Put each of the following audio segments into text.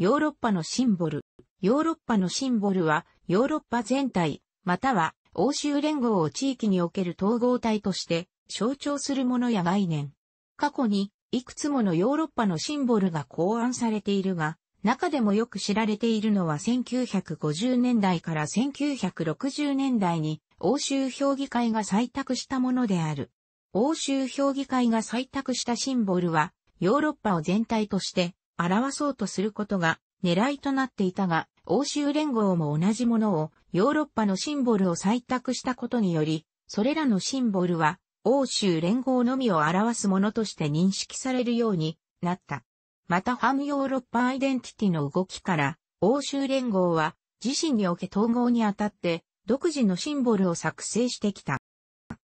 ヨーロッパのシンボル。ヨーロッパのシンボルは、ヨーロッパ全体、または欧州連合を地域における統合体として象徴するものや概念。過去に、いくつものヨーロッパのシンボルが考案されているが、中でもよく知られているのは1950年代から1960年代に欧州評議会が採択したものである。欧州評議会が採択したシンボルは、ヨーロッパを全体として表そうとすることが狙いとなっていたが、欧州連合も同じものをヨーロッパのシンボルを採択したことにより、それらのシンボルは欧州連合のみを表すものとして認識されるようになった。また反ヨーロッパアイデンティティの動きから、欧州連合は自身におけ統合にあたって独自のシンボルを作成してきた。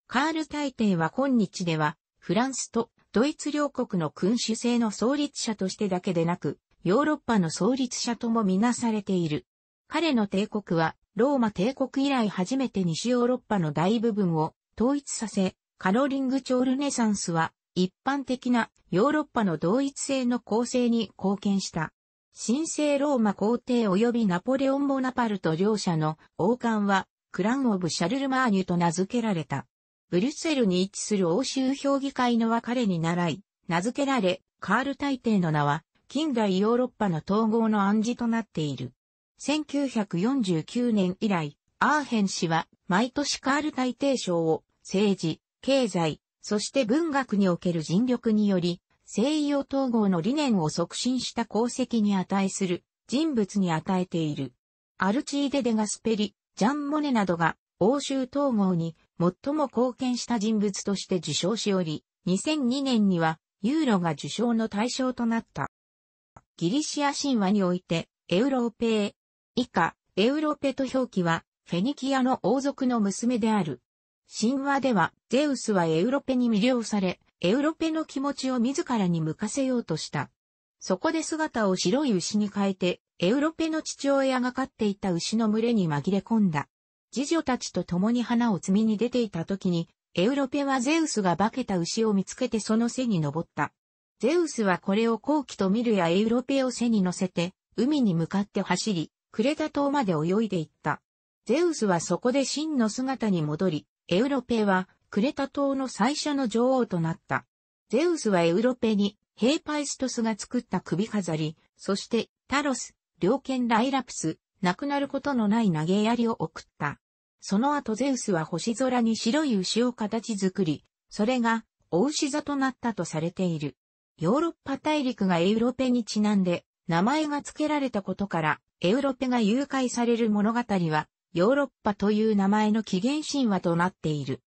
カール大帝は今日ではフランスとドイツ両国の君主制の創立者としてだけでなく、ヨーロッパの創立者ともみなされている。彼の帝国は、ローマ帝国以来初めて西ヨーロッパの大部分を統一させ、カロリング朝ルネサンスは、一般的なヨーロッパの同一性の構成に貢献した。神聖ローマ皇帝及びナポレオン・ボナパルト両者の王冠は、クラン・オブ・シャルルマーニュと名付けられた。ブリュッセルに位置する欧州評議会の別れに習い、名付けられ、カール大帝の名は、近代ヨーロッパの統合の暗示となっている。1949年以来、アーヘン氏は毎年カール大帝賞を政治、経済、そして文学における尽力により、西洋統合の理念を促進した功績に値する人物に与えている。アルチーデ・デ・ガスペリ、ジャン・モネなどが欧州統合に最も貢献した人物として受賞しおり、2002年にはユーロが受賞の対象となった。ギリシア神話において、エウローペー、以下、エウロペと表記は、フェニキアの王族の娘である。神話では、ゼウスはエウロペに魅了され、エウロペの気持ちを自らに向かせようとした。そこで姿を白い牛に変えて、エウロペの父親が飼っていた牛の群れに紛れ込んだ。次女たちと共に花を摘みに出ていた時に、エウロペはゼウスが化けた牛を見つけてその背に登った。ゼウスはこれを後期と見るやエウロペを背に乗せて、海に向かって走り、クレタ島まで泳いでいった。ゼウスはそこで真の姿に戻り、エウロペはクレタ島の最初の女王となった。ゼウスはエウロペにヘーパイストスが作った首飾り、そしてタロス、猟犬ライラプス、亡くなることのない投げ槍を送った。その後ゼウスは星空に白い牛を形作り、それが、お牛座となったとされている。ヨーロッパ大陸がエウロペにちなんで、名前が付けられたことから、エウロペが誘拐される物語は、ヨーロッパという名前の起源神話となっている。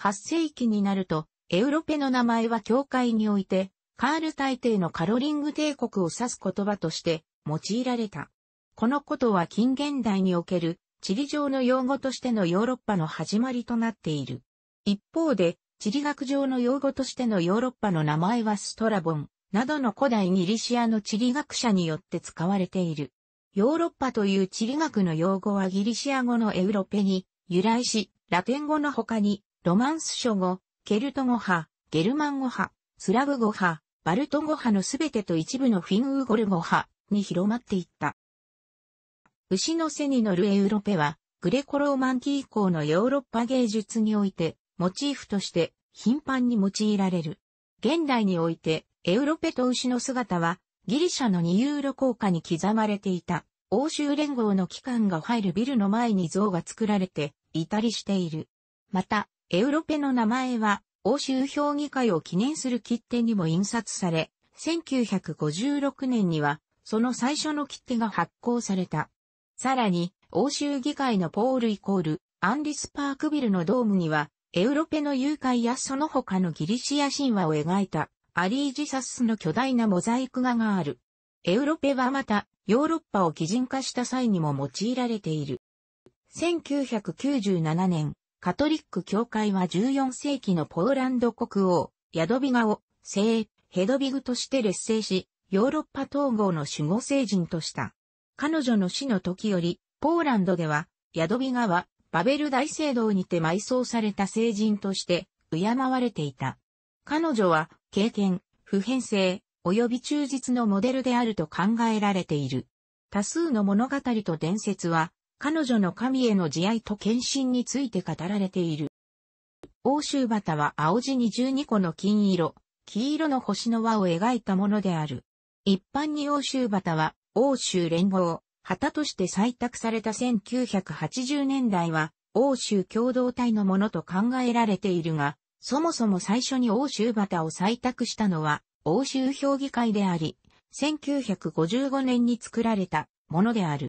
8世紀になると、エウロペの名前は教会において、カール大帝のカロリング帝国を指す言葉として用いられた。このことは近現代における地理上の用語としてのヨーロッパの始まりとなっている。一方で、地理学上の用語としてのヨーロッパの名前はストラボンなどの古代ギリシアの地理学者によって使われている。ヨーロッパという地理学の用語はギリシア語のエウロペに由来し、ラテン語の他に、ロマンス書語、ケルト語派、ゲルマン語派、スラブ語派、バルト語派のすべてと一部のフィンウーゴル語派に広まっていった。牛の背に乗るエウロペは、グレコローマン期以降のヨーロッパ芸術において、モチーフとして頻繁に用いられる。現代において、エウロペと牛の姿は、ギリシャの2ユーロ硬貨に刻まれていた、欧州連合の機関が入るビルの前に像が作られて、いたりしている。また、エウロペの名前は、欧州評議会を記念する切手にも印刷され、1956年には、その最初の切手が発行された。さらに、欧州議会のポールイコール、アンリスパークビルのドームには、エウロペの誘拐やその他のギリシア神話を描いた、アリージサスの巨大なモザイク画がある。エウロペはまた、ヨーロッパを擬人化した際にも用いられている。1997年、カトリック教会は14世紀のポーランド国王、ヤドビガを、聖、ヘドビグとして劣勢し、ヨーロッパ統合の守護聖人とした。彼女の死の時より、ポーランドでは、ヤドビガは、バベル大聖堂にて埋葬された聖人として、敬われていた。彼女は、経験、普遍性、及び忠実のモデルであると考えられている。多数の物語と伝説は、彼女の神への慈愛と献身について語られている。欧州旗は青地に12個の金色、黄色の星の輪を描いたものである。一般に欧州旗は欧州連合、旗として採択された1980年代は、欧州共同体のものと考えられているが、そもそも最初に欧州旗を採択したのは、欧州評議会であり、1955年に作られたものである。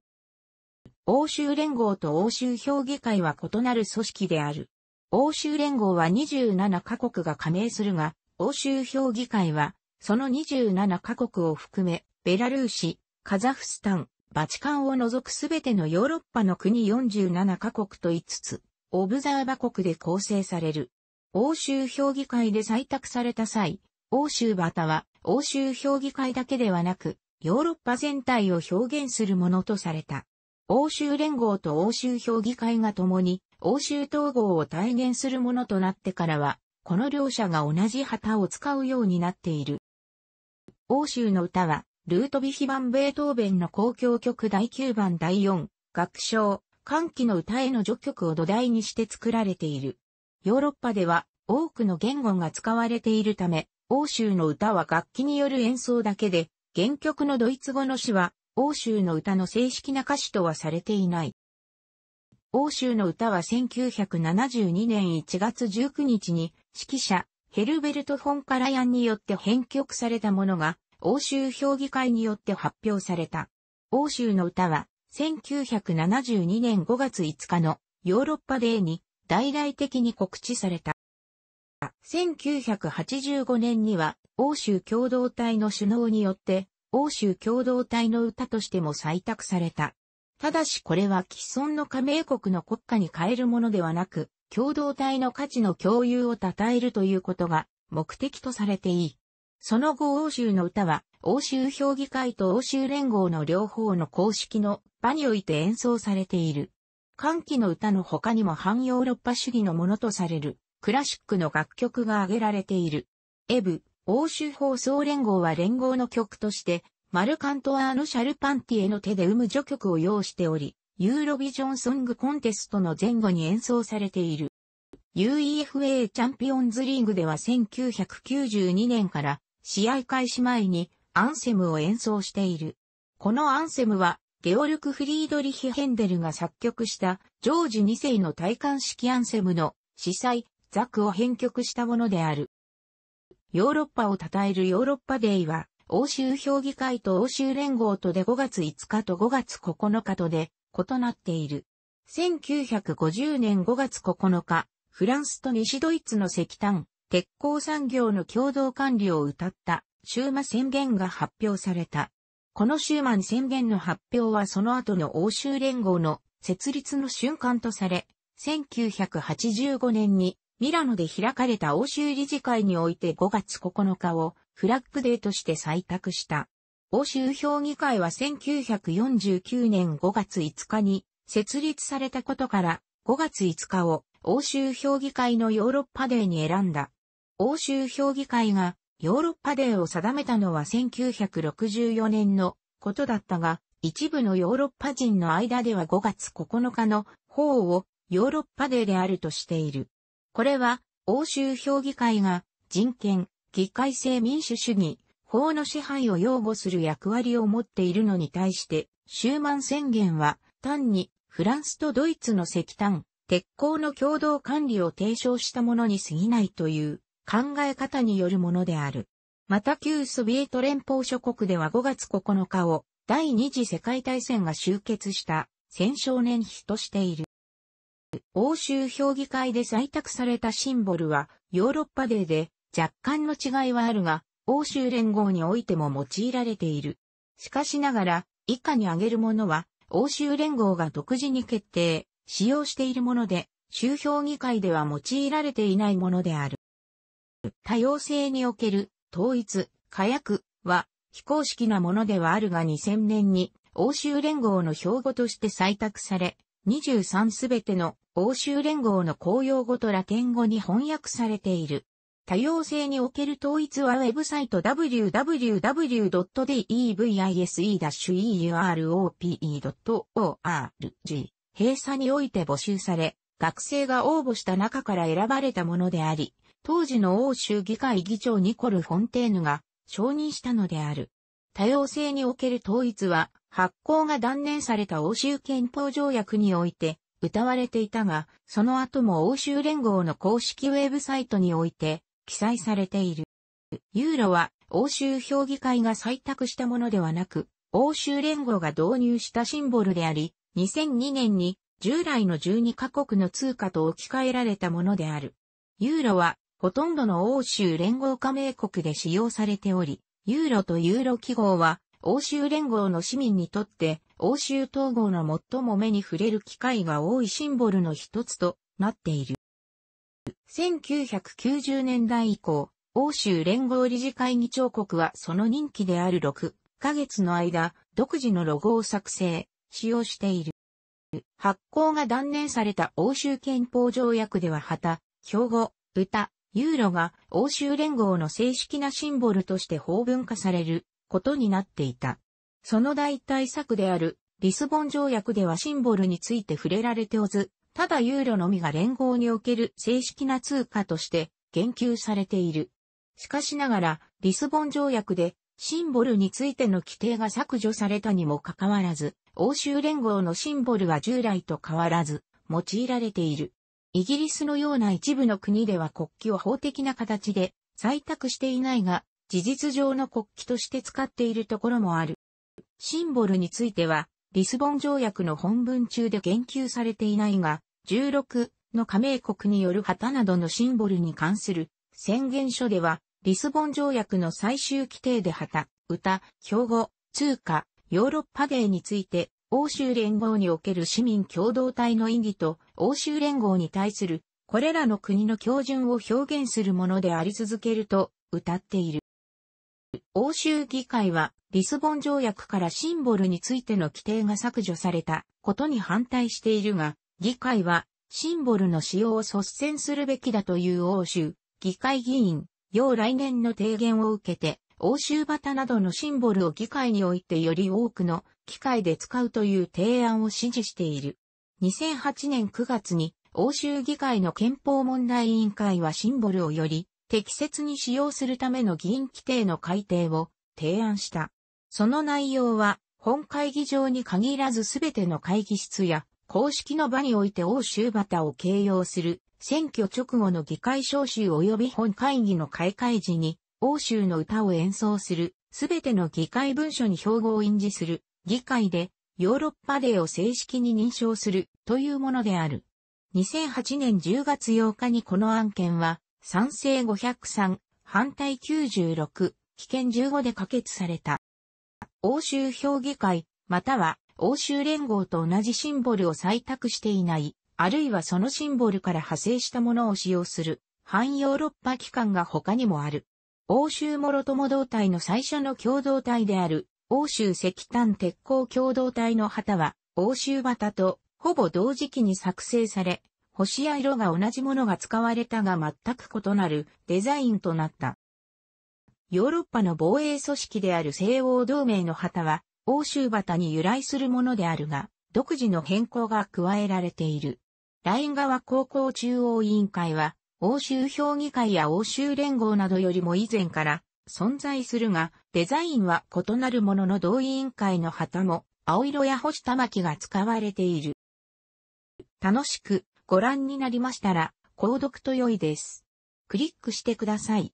欧州連合と欧州評議会は異なる組織である。欧州連合は27カ国が加盟するが、欧州評議会は、その27カ国を含め、ベラルーシ、カザフスタン、バチカンを除くすべてのヨーロッパの国47カ国と5つ、オブザーバ国で構成される。欧州評議会で採択された際、欧州バタは欧州評議会だけではなく、ヨーロッパ全体を表現するものとされた。欧州連合と欧州評議会が共に、欧州統合を体現するものとなってからは、この両者が同じ旗を使うようになっている。欧州の歌は、ルートビヒ版ベートーベンの公共曲第9番第4、楽章、歓喜の歌への序曲を土台にして作られている。ヨーロッパでは多くの言語が使われているため、欧州の歌は楽器による演奏だけで、原曲のドイツ語の詩は欧州の歌の正式な歌詞とはされていない。欧州の歌は1972年1月19日に指揮者ヘルベルト・フォン・カラヤンによって編曲されたものが欧州評議会によって発表された。欧州の歌は、1972年5月5日のヨーロッパデーに大々的に告知された。1985年には欧州共同体の首脳によって欧州共同体の歌としても採択された。ただしこれは既存の加盟国の国家に変えるものではなく、共同体の価値の共有を称えるということが目的とされていい。その後欧州の歌は、欧州評議会と欧州連合の両方の公式の場において演奏されている。歓喜の歌の他にも反ヨーロッパ主義のものとされるクラシックの楽曲が挙げられている。エブ、欧州放送連合は連合の曲として、マルカントアーノ・シャルパンティエの手で生む序曲を要しており、ユーロビジョンソングコンテストの前後に演奏されている。UEFA チャンピオンズリーグでは1992年から試合開始前にアンセムを演奏している。このアンセムは、ゲオルク・フリードリヒ・ヘンデルが作曲したジョージ2世の戴冠式アンセムの司祭、ザクを編曲したものである。ヨーロッパを称えるヨーロッパデイは、欧州評議会と欧州連合とで5月5日と5月9日とで異なっている。1950年5月9日、フランスと西ドイツの石炭、鉄鋼産業の共同管理を謳ったシューマ宣言が発表された。このシューマン宣言の発表はその後の欧州連合の設立の瞬間とされ、1985年にミラノで開かれた欧州理事会において5月9日をフラッグデーとして採択した。欧州評議会は1949年5月5日に設立されたことから5月5日を欧州評議会のヨーロッパデーに選んだ。欧州評議会がヨーロッパデーを定めたのは1964年のことだったが、一部のヨーロッパ人の間では5月9日の法をヨーロッパデーであるとしている。これは欧州評議会が人権、議会制民主主義、法の支配を擁護する役割を持っているのに対して、シューマン宣言は単にフランスとドイツの石炭、鉄鋼の共同管理を提唱したものに過ぎないという考え方によるものである。また旧ソビエト連邦諸国では5月9日を第二次世界大戦が終結した戦勝年日としている。欧州評議会で採択されたシンボルはヨーロッパデーで若干の違いはあるが、欧州連合においても用いられている。しかしながら、以下に挙げるものは、欧州連合が独自に決定、使用しているもので、州評議会では用いられていないものである。多様性における統一、火薬は非公式なものではあるが2000年に欧州連合の標語として採択され、23すべての欧州連合の公用語とラテン語に翻訳されている。多様性における統一はウェブサイト www.devise-europe.org 閉鎖において募集され、学生が応募した中から選ばれたものであり、当時の欧州議会議長ニコル・フォンテーヌが承認したのである。多様性における統一は発行が断念された欧州憲法条約において歌われていたが、その後も欧州連合の公式ウェブサイトにおいて記載されている。ユーロは欧州評議会が採択したものではなく、欧州連合が導入したシンボルであり、2002年に従来の12カ国の通貨と置き換えられたものである。ユーロはほとんどの欧州連合加盟国で使用されており、ユーロとユーロ記号は、欧州連合の市民にとって、欧州統合の最も目に触れる機会が多いシンボルの一つとなっている。1990年代以降、欧州連合理事会議長国はその任期である6ヶ月の間、独自のロゴを作成、使用している。発行が断念された欧州憲法条約では旗、標語、歌、ユーロが欧州連合の正式なシンボルとして法文化されることになっていた。その代替策であるリスボン条約ではシンボルについて触れられておず、ただユーロのみが連合における正式な通貨として言及されている。しかしながら、リスボン条約でシンボルについての規定が削除されたにもかかわらず、欧州連合のシンボルは従来と変わらず用いられている。イギリスのような一部の国では国旗を法的な形で採択していないが、事実上の国旗として使っているところもある。シンボルについては、リスボン条約の本文中で言及されていないが、16の加盟国による旗などのシンボルに関する宣言書では、リスボン条約の最終規定で旗、歌、標語、通貨、ヨーロッパデーについて、欧州連合における市民共同体の意義と欧州連合に対するこれらの国の標準を表現するものであり続けると歌っている。欧州議会はリスボン条約からシンボルについての規定が削除されたことに反対しているが、議会はシンボルの使用を率先するべきだという欧州議会議員、要来年の提言を受けて、欧州旗などのシンボルを議会においてより多くの機械で使うという提案を支持している。2008年9月に欧州議会の憲法問題委員会はシンボルをより適切に使用するための議員規定の改定を提案した。その内容は本会議場に限らず全ての会議室や公式の場において欧州旗を形容する選挙直後の議会招集及び本会議の開会時に、欧州の歌を演奏する、すべての議会文書に標語を印字する、議会でヨーロッパデーを正式に認証するというものである。2008年10月8日にこの案件は賛成503、反対96、危険15で可決された。欧州評議会、または欧州連合と同じシンボルを採択していない、あるいはそのシンボルから派生したものを使用する、反ヨーロッパ機関が他にもある。欧州諸友同体の最初の共同体である、欧州石炭鉄鋼共同体の旗は、欧州旗とほぼ同時期に作成され、星や色が同じものが使われたが全く異なるデザインとなった。ヨーロッパの防衛組織である西欧同盟の旗は、欧州旗に由来するものであるが、独自の変更が加えられている。ライン川高校中央委員会は、欧州評議会や欧州連合などよりも以前から、存在するが、デザインは異なるものの同委員会の旗も、青色や星玉木が使われている。楽しくご覧になりましたら、購読と良いです。クリックしてください。